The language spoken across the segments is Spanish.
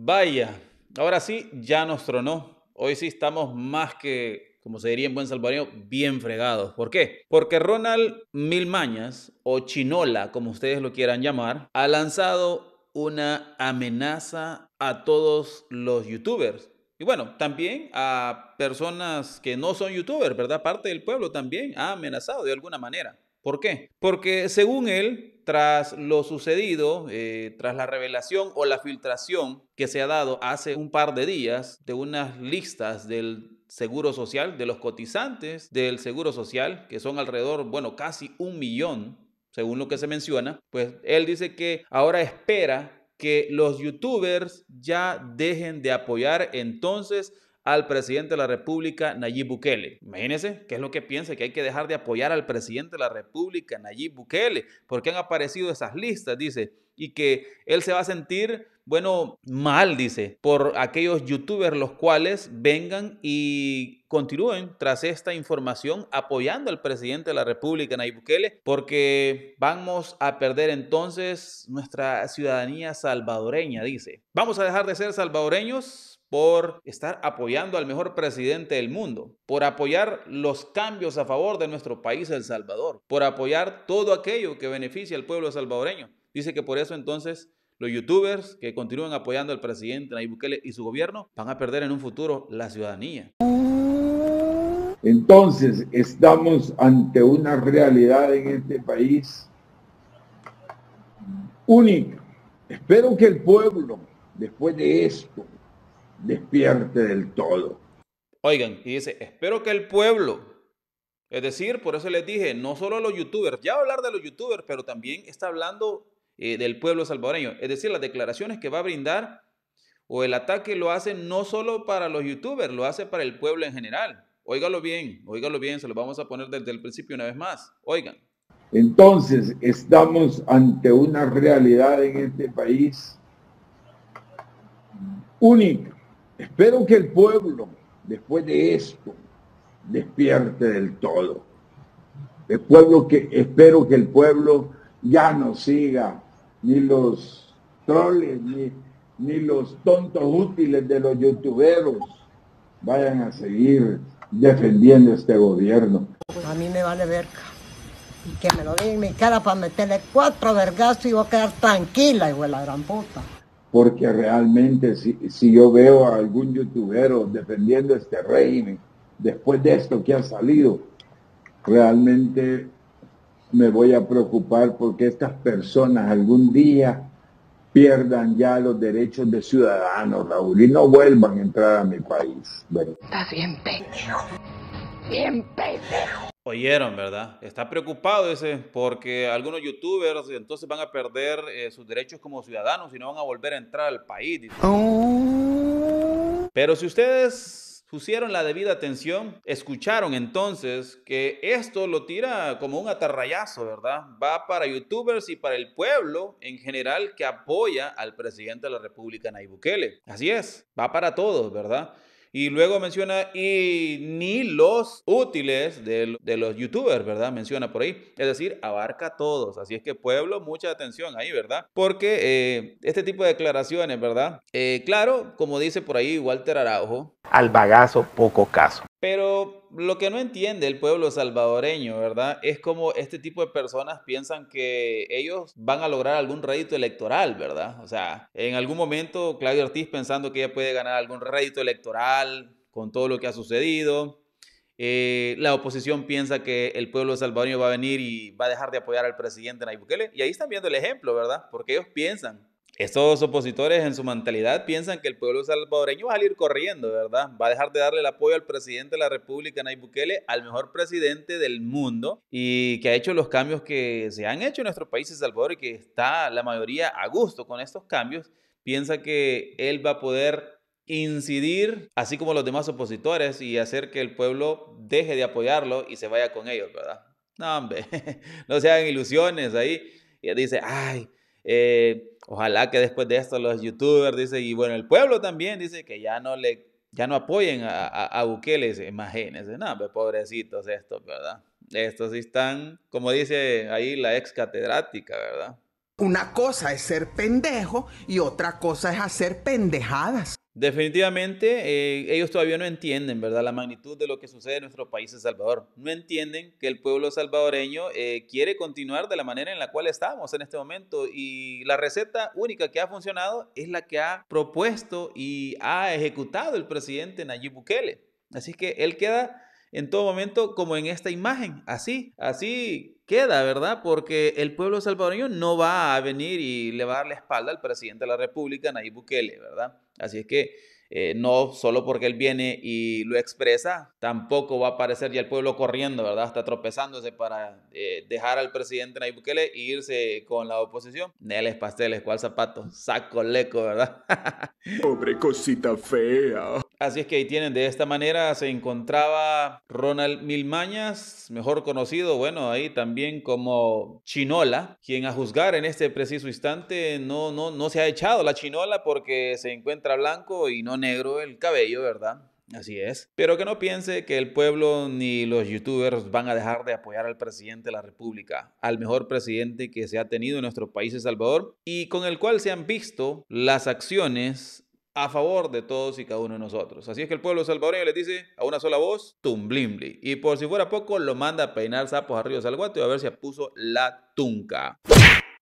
Vaya, ahora sí, ya nos tronó. Hoy sí estamos más que, como se diría en buen salvadoreño, bien fregados. ¿Por qué? Porque Ronald Milmañas, o Chinola, como ustedes lo quieran llamar, ha lanzado una amenaza a todos los youtubers. Y bueno, también a personas que no son youtubers, ¿verdad? Parte del pueblo también ha amenazado de alguna manera. ¿Por qué? Porque según él, tras lo sucedido, eh, tras la revelación o la filtración que se ha dado hace un par de días de unas listas del Seguro Social, de los cotizantes del Seguro Social, que son alrededor, bueno, casi un millón, según lo que se menciona, pues él dice que ahora espera que los youtubers ya dejen de apoyar entonces al presidente de la República, Nayib Bukele. Imagínense qué es lo que piensa, que hay que dejar de apoyar al presidente de la República, Nayib Bukele, porque han aparecido esas listas, dice, y que él se va a sentir bueno, mal, dice, por aquellos youtubers los cuales vengan y continúen tras esta información apoyando al presidente de la República, Nayib Bukele, porque vamos a perder entonces nuestra ciudadanía salvadoreña, dice. Vamos a dejar de ser salvadoreños por estar apoyando al mejor presidente del mundo, por apoyar los cambios a favor de nuestro país, El Salvador, por apoyar todo aquello que beneficia al pueblo salvadoreño. Dice que por eso entonces los youtubers que continúen apoyando al presidente Nayib Bukele y su gobierno van a perder en un futuro la ciudadanía. Entonces estamos ante una realidad en este país única. Espero que el pueblo, después de esto, despierte del todo. Oigan, y dice, espero que el pueblo, es decir, por eso les dije, no solo los youtubers, ya hablar de los youtubers, pero también está hablando eh, del pueblo salvadoreño. Es decir, las declaraciones que va a brindar o el ataque lo hace no solo para los youtubers, lo hace para el pueblo en general. Óigalo bien, óigalo bien, se lo vamos a poner desde el principio una vez más. Oigan. Entonces, estamos ante una realidad en este país única Espero que el pueblo, después de esto, despierte del todo. El que, espero que el pueblo ya no siga ni los troles, ni, los tontos útiles de los youtuberos vayan a seguir defendiendo este gobierno. A mí me vale verga. Y que me lo den en mi cara para meterle cuatro vergazos y voy a quedar tranquila, hijo de la gran puta porque realmente si, yo veo a algún youtubero defendiendo este régimen, después de esto que ha salido, realmente me voy a preocupar porque estas personas algún día pierdan ya los derechos de ciudadanos, Raúl, y no vuelvan a entrar a mi país. bien pendejo. Bien pendejo. Oyeron, ¿verdad? Está preocupado ese, porque algunos youtubers entonces van a perder eh, sus derechos como ciudadanos y no van a volver a entrar al país. Pero si ustedes pusieron la debida atención, escucharon entonces que esto lo tira como un atarrayazo, ¿verdad? Va para youtubers y para el pueblo en general que apoya al presidente de la República, Nayib Bukele. Así es, va para todos, ¿verdad? Y luego menciona, y ni los útiles de, los youtubers, ¿verdad? Menciona por ahí. Es decir, abarca a todos. Así es que pueblo, mucha atención ahí, ¿verdad? Porque eh, este tipo de declaraciones, ¿verdad? Eh, claro, como dice por ahí Walter Araujo. Al bagazo, poco caso. Pero lo que no entiende el pueblo salvadoreño, ¿verdad? Es como este tipo de personas piensan que ellos van a lograr algún rédito electoral, ¿verdad? O sea, en algún momento Claudia Ortiz pensando que ella puede ganar algún rédito electoral con todo lo que ha sucedido. Eh, la oposición piensa que el pueblo salvadoreño va a venir y va a dejar de apoyar al presidente Nayib Bukele. Y ahí están viendo el ejemplo, ¿verdad? Porque ellos piensan estos opositores en su mentalidad piensan que el pueblo salvadoreño va a salir corriendo, ¿verdad? Va a dejar de darle el apoyo al presidente de la República, Nayib Bukele, al mejor presidente del mundo y que ha hecho los cambios que se han hecho en nuestro país, El Salvador, y que está la mayoría a gusto con estos cambios. Piensa que él va a poder incidir, así como los demás opositores, y hacer que el pueblo deje de apoyarlo y se vaya con ellos, ¿verdad? No, hombre, no se hagan ilusiones ahí. Y dice, ay, eh, ojalá que después de esto los youtubers, dice, y bueno, el pueblo también dice que ya no le, ya no apoyen a, a, Bukele, imagínense, no, pues, pobrecitos estos, ¿verdad? Estos están, como dice ahí la ex catedrática, ¿verdad? Una cosa es ser pendejo y otra cosa es hacer pendejadas. Definitivamente, eh, ellos todavía no entienden, ¿verdad?, la magnitud de lo que sucede en nuestro país, El Salvador. No entienden que el pueblo salvadoreño eh, quiere continuar de la manera en la cual estamos en este momento. Y la receta única que ha funcionado es la que ha propuesto y ha ejecutado el presidente Nayib Bukele. Así que él queda en todo momento como en esta imagen, así, así queda, ¿verdad? Porque el pueblo salvadoreño no va a venir y le va a dar la espalda al presidente de la República, Nayib Bukele, ¿verdad? Así es que eh, no solo porque él viene y lo expresa, tampoco va a aparecer ya el pueblo corriendo, ¿verdad? está tropezándose para eh, dejar al presidente Nayib Bukele e irse con la oposición. Neles pasteles, cuál zapato, saco leco, ¿verdad? Pobre cosita fea. Así es que ahí tienen, de esta manera se encontraba Ronald Milmañas, mejor conocido, bueno, ahí también como Chinola, quien a juzgar en este preciso instante no, no, no se ha echado la Chinola porque se encuentra blanco y no negro el cabello, ¿verdad? Así es. Pero que no piense que el pueblo ni los youtubers van a dejar de apoyar al presidente de la República, al mejor presidente que se ha tenido en nuestro país, El Salvador, y con el cual se han visto las acciones a favor de todos y cada uno de nosotros. Así es que el pueblo salvadoreño le dice a una sola voz, tumblimbli. Y por si fuera poco, lo manda a peinar sapos arriba del salguate y a ver si puso la tunca.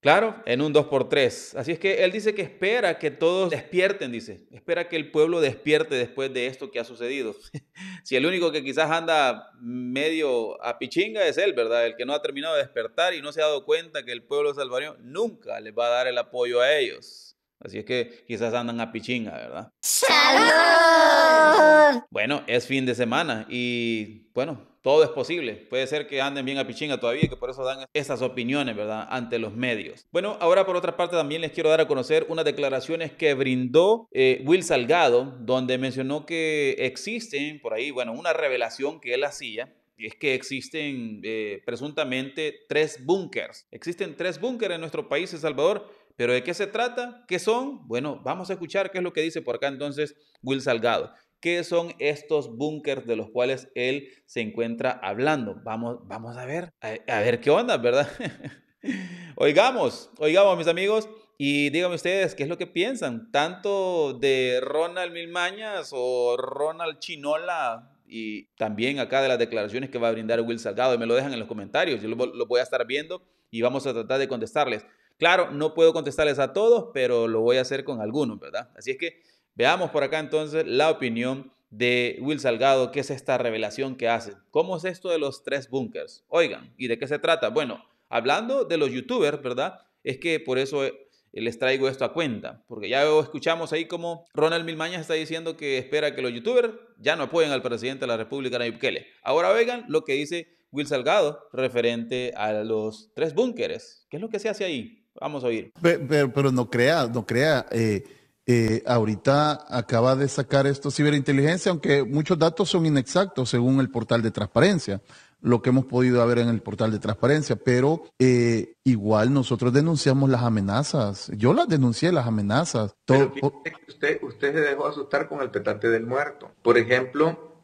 Claro, en un 2x3. Así es que él dice que espera que todos despierten, dice. Espera que el pueblo despierte después de esto que ha sucedido. si el único que quizás anda medio a pichinga es él, ¿verdad? El que no ha terminado de despertar y no se ha dado cuenta que el pueblo salvadoreño nunca le va a dar el apoyo a ellos. Así es que quizás andan a pichinga, ¿verdad? ¡Salud! Bueno, es fin de semana y bueno, todo es posible. Puede ser que anden bien a pichinga todavía y que por eso dan esas opiniones, ¿verdad?, ante los medios. Bueno, ahora por otra parte también les quiero dar a conocer unas declaraciones que brindó eh, Will Salgado, donde mencionó que existen por ahí, bueno, una revelación que él hacía y es que existen eh, presuntamente tres búnkers. Existen tres búnkers en nuestro país, El Salvador, ¿Pero de qué se trata? ¿Qué son? Bueno, vamos a escuchar qué es lo que dice por acá entonces Will Salgado. ¿Qué son estos búnkers de los cuales él se encuentra hablando? Vamos, vamos a ver, a, ver qué onda, ¿verdad? oigamos, oigamos mis amigos. Y díganme ustedes, ¿qué es lo que piensan? Tanto de Ronald Milmañas o Ronald Chinola y también acá de las declaraciones que va a brindar Will Salgado. Y me lo dejan en los comentarios, yo lo voy a estar viendo y vamos a tratar de contestarles. Claro, no puedo contestarles a todos, pero lo voy a hacer con algunos, ¿verdad? Así es que veamos por acá entonces la opinión de Will Salgado, qué es esta revelación que hace. ¿Cómo es esto de los tres bunkers? Oigan, ¿y de qué se trata? Bueno, hablando de los youtubers, ¿verdad? Es que por eso eh, les traigo esto a cuenta, porque ya escuchamos ahí como Ronald Milmaña está diciendo que espera que los youtubers ya no apoyen al presidente de la República, Nayib Bukele. Ahora oigan lo que dice Will Salgado referente a los tres búnkeres. ¿Qué es lo que se hace ahí? Vamos a oír. Pero, no crea, no crea. Eh, eh, ahorita acaba de sacar esto ciberinteligencia, aunque muchos datos son inexactos según el portal de transparencia, lo que hemos podido ver en el portal de transparencia, pero eh, igual nosotros denunciamos las amenazas. Yo las denuncié, las amenazas. usted, usted se dejó asustar con el petante del muerto. Por ejemplo,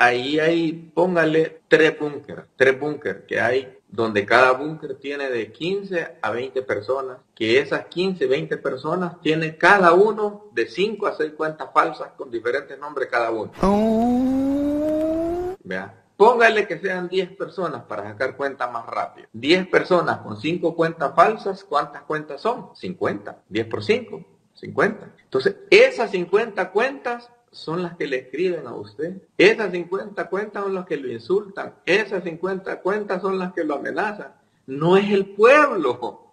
ahí hay, póngale tres búnker, tres búnker que hay, donde cada búnker tiene de 15 a 20 personas, que esas 15, 20 personas tiene cada uno de 5 a 6 cuentas falsas con diferentes nombres cada uno. Oh. ¿Vea? Póngale que sean 10 personas para sacar cuenta más rápido. 10 personas con 5 cuentas falsas, ¿cuántas cuentas son? 50. 10 por 5, 50. Entonces, esas 50 cuentas son las que le escriben a usted. Esas 50 cuentas son las que lo insultan. Esas 50 cuentas son las que lo amenazan. No es el pueblo.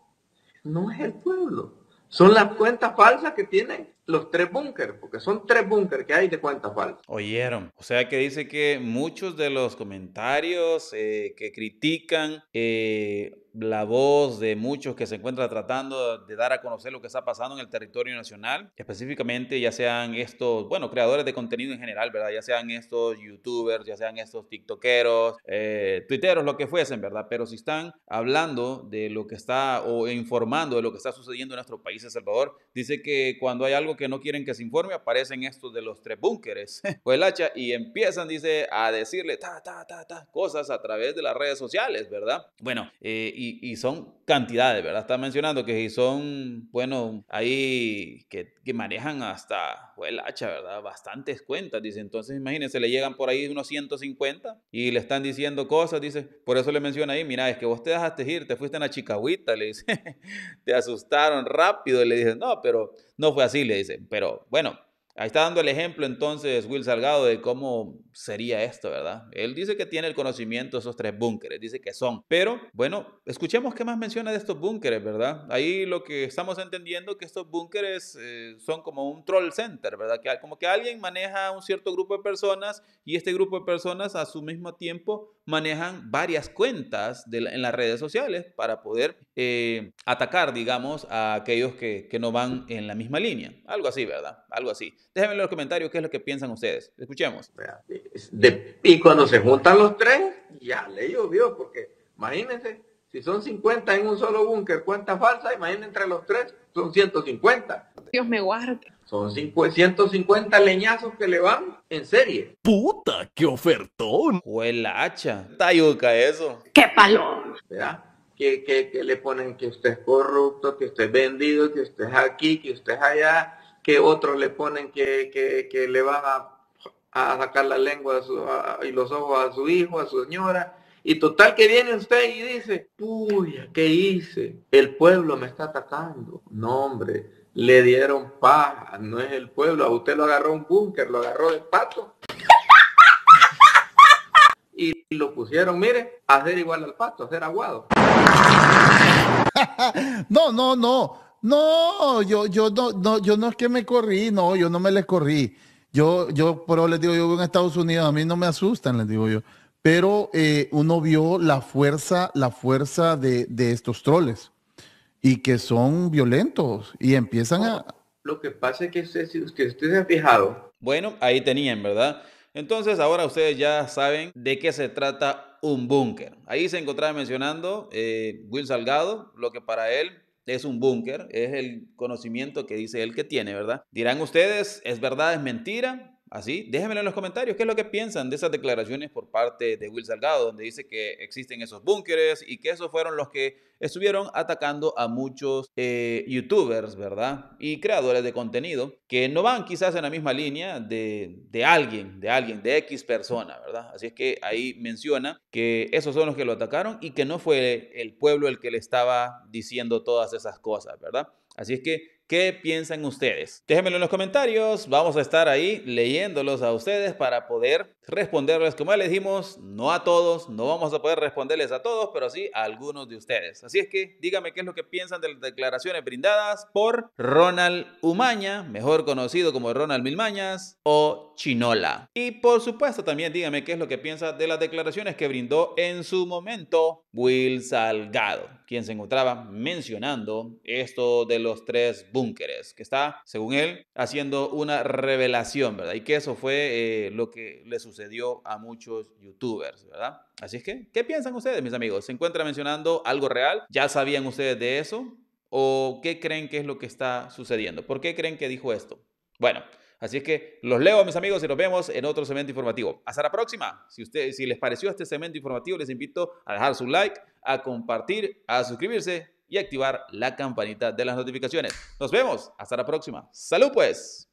No es el pueblo. Son las cuentas falsas que tienen los tres búnkeres, porque son tres búnkeres que hay de cuentas falsas. Oyeron. O sea que dice que muchos de los comentarios eh, que critican... Eh, la voz de muchos que se encuentran tratando de dar a conocer lo que está pasando en el territorio nacional, específicamente ya sean estos, bueno, creadores de contenido en general, ¿verdad? Ya sean estos youtubers, ya sean estos tiktokeros, eh, tuiteros, lo que fuesen, ¿verdad? Pero si están hablando de lo que está o informando de lo que está sucediendo en nuestro país, El Salvador, dice que cuando hay algo que no quieren que se informe, aparecen estos de los tres búnkeres o el hacha y empiezan, dice, a decirle ta, ta, ta, ta, cosas a través de las redes sociales, ¿verdad? Bueno, eh, y y, son cantidades, ¿verdad? Está mencionando que si son, bueno, ahí que, manejan hasta, el hacha, ¿verdad? Bastantes cuentas, dice. Entonces, imagínense, le llegan por ahí unos 150 y le están diciendo cosas, dice. Por eso le menciona ahí, mira, es que vos te dejaste ir, te fuiste a la chicahuita, le dice. te asustaron rápido, le dice. No, pero no fue así, le dice. Pero bueno, ahí está dando el ejemplo entonces Will Salgado de cómo sería esto, ¿verdad? Él dice que tiene el conocimiento de esos tres búnkeres, dice que son. Pero bueno, escuchemos qué más menciona de estos búnkeres, ¿verdad? Ahí lo que estamos entendiendo que estos búnkeres eh, son como un troll center, ¿verdad? Que, como que alguien maneja un cierto grupo de personas y este grupo de personas a su mismo tiempo manejan varias cuentas en las redes sociales para poder eh, atacar, digamos, a aquellos que, que no van en la misma línea. Algo así, ¿verdad? Algo así. Déjenme en los comentarios qué es lo que piensan ustedes. Escuchemos y cuando se juntan los tres, ya le llovió, porque imagínense, si son 50 en un solo búnker, cuenta falsa, imagínense entre los tres, son 150. Dios me guarde. Son 150 leñazos que le van en serie. ¡Puta, qué ofertón! Huela hacha. Tayuca eso. ¡Qué palo! Que, que, le ponen que usted es corrupto, que usted es vendido, que usted es aquí, que usted es allá, que otro le ponen que, que le van a a sacar la lengua y los ojos a su hijo, a su señora. Y total que viene usted y dice, puya, ¿qué hice? El pueblo me está atacando. No, hombre, le dieron paja, no es el pueblo. A usted lo agarró un búnker, lo agarró de pato. Y lo pusieron, mire, hacer igual al pato, a hacer aguado. no, no, no. No, yo, yo no, no, yo no es que me corrí, no, yo no me le corrí. Yo, yo, pero les digo, yo vivo en Estados Unidos, a mí no me asustan, les digo yo. Pero eh, uno vio la fuerza, la fuerza de, estos troles y que son violentos y empiezan a... Lo que pasa es que usted, se fijado. Bueno, ahí tenían, ¿verdad? Entonces ahora ustedes ya saben de qué se trata un búnker. Ahí se encontraba mencionando eh, Will Salgado, lo que para él es un búnker, es el conocimiento que dice él que tiene, ¿verdad? Dirán ustedes, ¿es verdad, es mentira? Así, déjenmelo en los comentarios, ¿qué es lo que piensan de esas declaraciones por parte de Will Salgado, donde dice que existen esos búnkeres y que esos fueron los que estuvieron atacando a muchos eh, youtubers, ¿verdad? Y creadores de contenido que no van quizás en la misma línea de, de alguien, de alguien, de X persona, ¿verdad? Así es que ahí menciona que esos son los que lo atacaron y que no fue el pueblo el que le estaba diciendo todas esas cosas, ¿verdad? Así es que ¿Qué piensan ustedes? Déjenmelo en los comentarios, vamos a estar ahí leyéndolos a ustedes para poder responderles. Como ya les dijimos, no a todos, no vamos a poder responderles a todos, pero sí a algunos de ustedes. Así es que díganme qué es lo que piensan de las declaraciones brindadas por Ronald Umaña, mejor conocido como Ronald Milmañas, o Chinola. Y por supuesto también díganme qué es lo que piensa de las declaraciones que brindó en su momento Will Salgado quien se encontraba mencionando esto de los tres búnkeres, que está, según él, haciendo una revelación, ¿verdad? Y que eso fue eh, lo que le sucedió a muchos youtubers, ¿verdad? Así es que, ¿qué piensan ustedes, mis amigos? ¿Se encuentra mencionando algo real? ¿Ya sabían ustedes de eso? ¿O qué creen que es lo que está sucediendo? ¿Por qué creen que dijo esto? Bueno, Así es que los leo, mis amigos, y nos vemos en otro segmento informativo. Hasta la próxima. Si, si les pareció este segmento informativo, les invito a dejar su like, a compartir, a suscribirse y activar la campanita de las notificaciones. Nos vemos. Hasta la próxima. Salud pues.